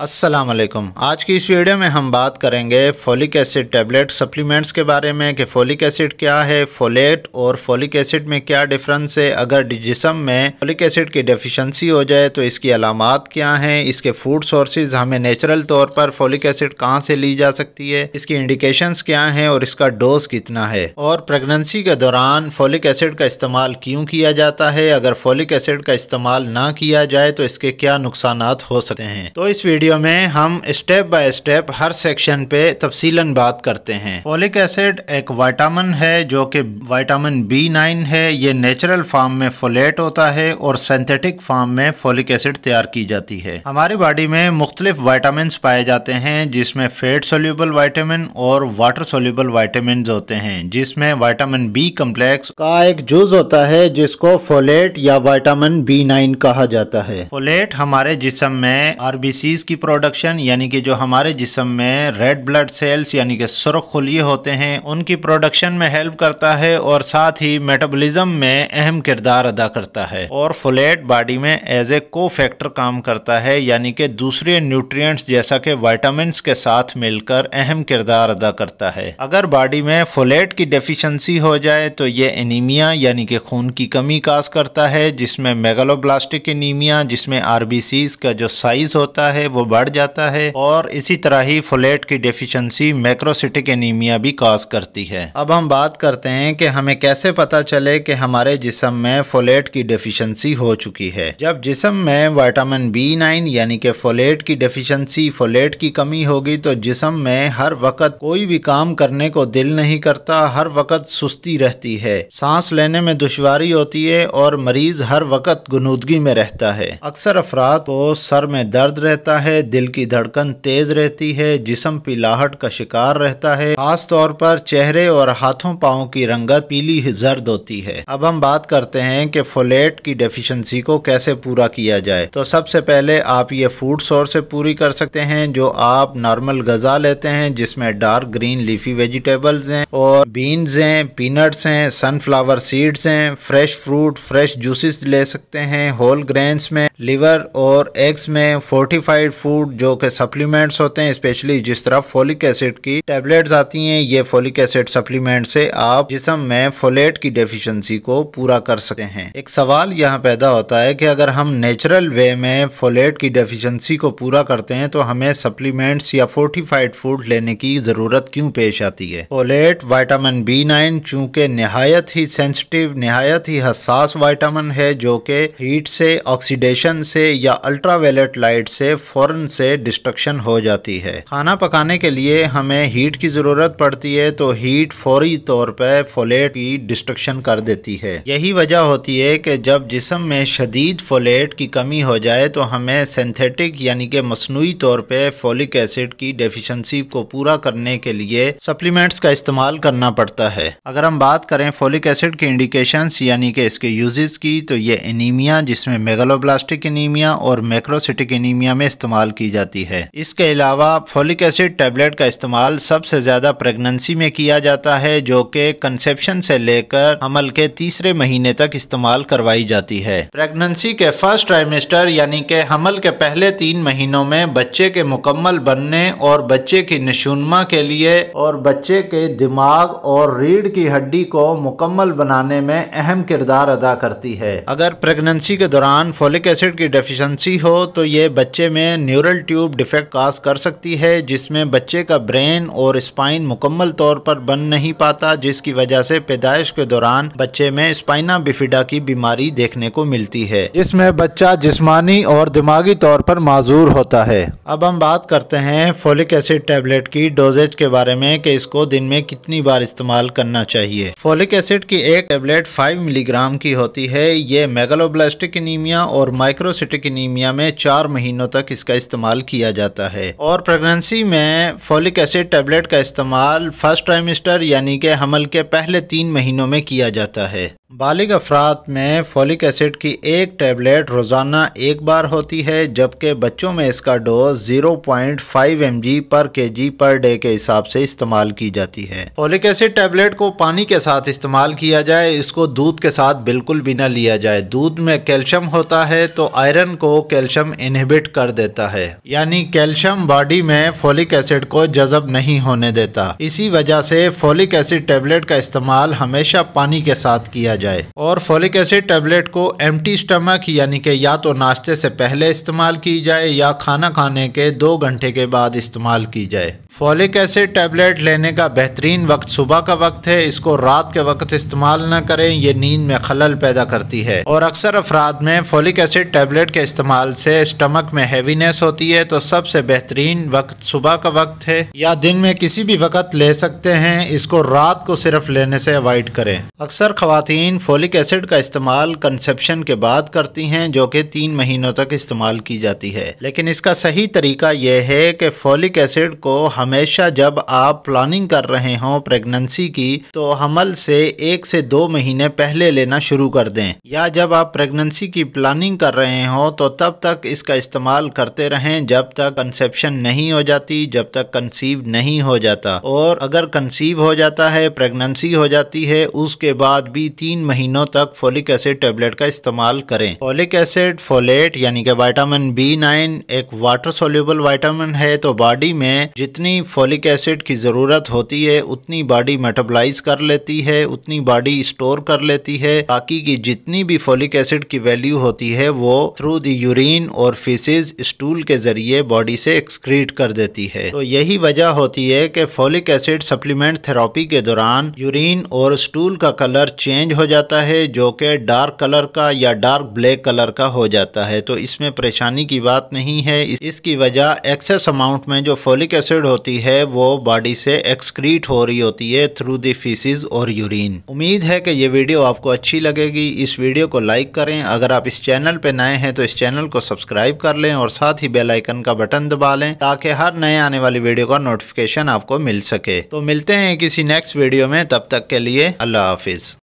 असलम आज की इस वीडियो में हम बात करेंगे फोलिक एसिड टैबलेट सप्लीमेंट्स के बारे में कि फोलिक एसिड क्या है फोलेट और फोलिक एसिड में क्या डिफरेंस है अगर जिसम में फोलिक एसिड की डेफिशिएंसी हो जाए तो इसकी अलामत क्या है इसके फूड सोर्सेज हमें नेचुरल तौर पर फोलिक एसिड कहाँ से ली जा सकती है इसकी इंडिकेशन क्या है और इसका डोज कितना है और प्रेगनेंसी के दौरान फोलिक एसिड का इस्तेमाल क्यों किया जाता है अगर फोलिक एसिड का इस्तेमाल ना किया जाए तो इसके क्या नुकसान हो सकते हैं तो इस वीडियो वीडियो में हम स्टेप बाय स्टेप हर सेक्शन पे तफसीलन बात करते हैं फोलिक एसिड एक वाइटामिन है जो कि वाइटामिन बी नाइन है ये नेचुरल फार्म में फोलेट होता है और सिंथेटिक फॉर्म में फोलिक एसिड तैयार की जाती है हमारी बॉडी में मुख्तलिफ वाइटामस पाए जाते हैं जिसमें फेट सोल्यूबल वाइटामिन और वाटर सोल्यूबल वाइटामिन होते हैं जिसमें वाइटामिन बी कम्प्लेक्स का एक जूस होता है जिसको फोलेट या वाइटामिन बी नाइन कहा जाता है फोलेट हमारे जिसम में आरबीसी की की प्रोडक्शन यानी कि जो हमारे जिसम में रेड ब्लड सेल्स यानी कि सुरख खुलिए होते हैं उनकी प्रोडक्शन में हेल्प करता है और साथ ही मेटाबॉलिज्म में अहम किरदार अदा करता है और फोलेट बॉडी में एज ए को फैक्टर काम करता है यानी कि दूसरे न्यूट्रिएंट्स जैसा कि वाइटामिन के साथ मिलकर अहम किरदार अदा करता है अगर बॉडी में फोलेट की डेफिशंसी हो जाए तो यह एनीमिया यानी कि खून की कमी काज करता है जिसमें मेगालोब्लास्टिक एनीमिया जिसमें आरबीसी का जो साइज होता है वो बढ़ जाता है और इसी तरह ही फोलेट की डेफिशिएंसी मैक्रोसिटिक एनीमिया भी काज करती है अब हम बात करते हैं कि हमें कैसे पता चले कि हमारे जिसम में फोलेट की डेफिशिएंसी हो चुकी है जब जिसम में विटामिन बी नाइन यानी कि फोलेट की डेफिशिएंसी फोलेट की कमी होगी तो जिसम में हर वक्त कोई भी काम करने को दिल नहीं करता हर वक्त सुस्ती रहती है सांस लेने में दुशारी होती है और मरीज हर वक्त गुनूदगी में रहता है अक्सर अफराद को सर में दर्द रहता है है दिल की धड़कन तेज रहती है जिसम पिलाहट का शिकार रहता है खास तौर पर चेहरे और हाथों पाओ की रंगत पीली जर्द होती है अब हम बात करते हैं कि फोलेट की डेफिशिएंसी को कैसे पूरा किया जाए तो सबसे पहले आप ये फूड सोर्स से पूरी कर सकते हैं जो आप नॉर्मल गजा लेते हैं जिसमें डार्क ग्रीन लीफी वेजिटेबल्स हैं और बीन्स हैं पीनट्स हैं सनफ्लावर सीड्स हैं फ्रेश फ्रूट फ्रेश जूसेस ले सकते हैं होल ग्रेन्स में लिवर और एग्स में फोर्टिफाइड फूड जो कि सप्लीमेंट्स होते हैं स्पेशली जिस तरह फोलिक एसिड की टेबलेट्स आती हैं ये फोलिक एसिड सप्लीमेंट से आप जिसम में फोलेट की डेफिशिएंसी को पूरा कर सकते हैं एक सवाल यहाँ पैदा होता है कि अगर हम नेचुरल वे में फोलेट की डेफिशिएंसी को पूरा करते हैं तो हमें सप्लीमेंट्स या फोर्टिफाइड फूड लेने की ज़रूरत क्यों पेश आती है फोलेट वाइटामिन बी नाइन चूंकि नहायत ही सेंसिटिव नहायत ही हसास वाइटामिन है जो कि हीट से ऑक्सीडेशन से या अल्ट्रावेलेट लाइट से फौरन फ़ौरन से डिस्ट्रक्शन हो जाती है खाना पकाने के लिए हमें हीट की ज़रूरत पड़ती है तो हीट फौरी तौर पर फोलेट की डिस्ट्रक्शन कर देती है यही वजह होती है कि जब जिसम में शदीद फोलेट की कमी हो जाए तो हमें सिंथेटिक यानी कि मसनू तौर पर फोलिक एसिड की डेफिशेंसी को पूरा करने के लिए सप्लीमेंट्स का इस्तेमाल करना पड़ता है अगर हम बात करें फोलिक एसिड की इंडिकेशंस यानी कि इसके यूजेस की तो ये एनीमिया जिसमें मेगालोब्लास्टिक एनीमिया और मैक्रोसिटिक एनीमिया में इस्तेमाल इस्तेमाल की जाती है इसके अलावा फोलिक एसिड टेबलेट का इस्तेमाल सबसे ज़्यादा प्रेगनेंसी में किया जाता है जो कि कंसेप्शन से लेकर हमल के तीसरे महीने तक इस्तेमाल करवाई जाती है प्रेगनेंसी के फर्स्ट ट्राइमेस्टर यानी के हमल के पहले तीन महीनों में बच्चे के मुकम्मल बनने और बच्चे की नशुनमा के लिए और बच्चे के दिमाग और रीढ़ की हड्डी को मुकम्मल बनाने में अहम किरदार अदा करती है अगर प्रेगनेंसी के दौरान फोलिक एसिड की डेफिशिएंसी हो तो ये बच्चे में न्यूरल ट्यूब डिफेक्ट काज कर सकती है जिसमें बच्चे का ब्रेन और स्पाइन मुकम्मल तौर पर बन नहीं पाता जिसकी वजह से पैदाइश के दौरान बच्चे में स्पाइना बिफिडा की बीमारी देखने को मिलती है जिसमें बच्चा जिस्मानी और दिमागी तौर पर माजूर होता है अब हम बात करते हैं फोलिक एसिड टेबलेट की डोजेज के बारे में कि इसको दिन में कितनी बार इस्तेमाल करना चाहिए फोलिक एसिड की एक टेबलेट 5 मिलीग्राम की होती है ये मेगलोब्लास्टिक एनीमिया और माइक्रोसिटिक एनीमिया में चार महीनों तक इसका इस्तेमाल किया जाता है और प्रेगनेंसी में फोलिक एसिड टेबलेट का इस्तेमाल फर्स्ट ट्राइमेस्टर यानी के हमल के पहले तीन महीनों में किया जाता है बालिग अफराद में फोलिक एसिड की एक टैबलेट रोज़ाना एक बार होती है जबकि बच्चों में इसका डोज 0.5 पॉइंट पर जी पर डे के हिसाब से इस्तेमाल की जाती है फोलिक एसिड टैबलेट को पानी के साथ इस्तेमाल किया जाए इसको दूध के साथ बिल्कुल भी ना लिया जाए दूध में कैल्शियम होता है तो आयरन को कैल्शियम इनहिबिट कर देता है यानी कैल्शियम बॉडी में फोलिक एसिड को जजब नहीं होने देता इसी वजह से फोलिक एसिड टेबलेट का इस्तेमाल हमेशा पानी के साथ किया जाए और फोलिक एसिड टेबलेट को एम स्टमक यानी कि या तो नाश्ते से पहले इस्तेमाल की जाए या खाना खाने के दो घंटे के बाद इस्तेमाल की जाए फोलिक एसिड टेबलेट लेने का बेहतरीन वक्त सुबह का वक्त है इसको रात के वक्त इस्तेमाल न करें यह नींद में खलल पैदा करती है और अक्सर अफराद में फोलिक एसिड टेबलेट के इस्तेमाल से स्टमक में हैवीनेस होती है तो सबसे बेहतरीन वक्त सुबह का वक्त है या दिन में किसी भी वक्त ले सकते हैं इसको रात को सिर्फ लेने से अवॉइड करें अक्सर खुवा ख़वातीन फोलिक एसिड का इस्तेमाल कंसेप्शन के बाद करती हैं जो कि तीन महीनों तक इस्तेमाल की जाती है लेकिन इसका सही तरीका यह है कि फोलिक एसिड को हमेशा जब आप प्लानिंग कर रहे हों प्रेगनेंसी की तो हमल से एक से दो महीने पहले लेना शुरू कर दें या जब आप प्रेगनेंसी की प्लानिंग कर रहे हों तो तब तक इसका इस्तेमाल करते रहें जब तक कंसेप्शन नहीं हो जाती जब तक कंसीव नहीं हो जाता और अगर कंसीव हो जाता है प्रेगनेंसी हो जाती है उसके बाद भी तीन तीन महीनों तक फोलिक एसिड टेबलेट का इस्तेमाल करें फोलिक एसिड फोलेट यानी कि वाइटामिन बी नाइन एक वाटर सोल्यूबल वाइटामिन है तो बॉडी में जितनी फोलिक एसिड की ज़रूरत होती है उतनी बॉडी मेटाबलाइज कर लेती है उतनी बॉडी स्टोर कर लेती है बाकी की जितनी भी फोलिक एसिड की वैल्यू होती है वो थ्रू दी यूरिन और फीसिस स्टूल के जरिए बॉडी से एक्सक्रीट कर देती है तो यही वजह होती है कि फोलिक एसिड सप्लीमेंट थेरापी के दौरान यूरिन और स्टूल का कलर चेंज हो जाता है जो कि डार्क कलर का या डार्क ब्लैक कलर का हो जाता है तो इसमें परेशानी की बात नहीं है इसकी वजह एक्सेस अमाउंट में जो फोलिक एसिड होती है वो बॉडी से एक्सक्रीट हो रही होती है थ्रू दी फीसिस और यूरिन उम्मीद है कि ये वीडियो आपको अच्छी लगेगी इस वीडियो को लाइक करें अगर आप इस चैनल पर नए हैं तो इस चैनल को सब्सक्राइब कर लें और साथ ही बेलाइकन का बटन दबा लें ताकि हर नए आने वाली वीडियो का नोटिफिकेशन आपको मिल सके तो मिलते हैं किसी नेक्स्ट वीडियो में तब तक के लिए अल्लाह हाफिज़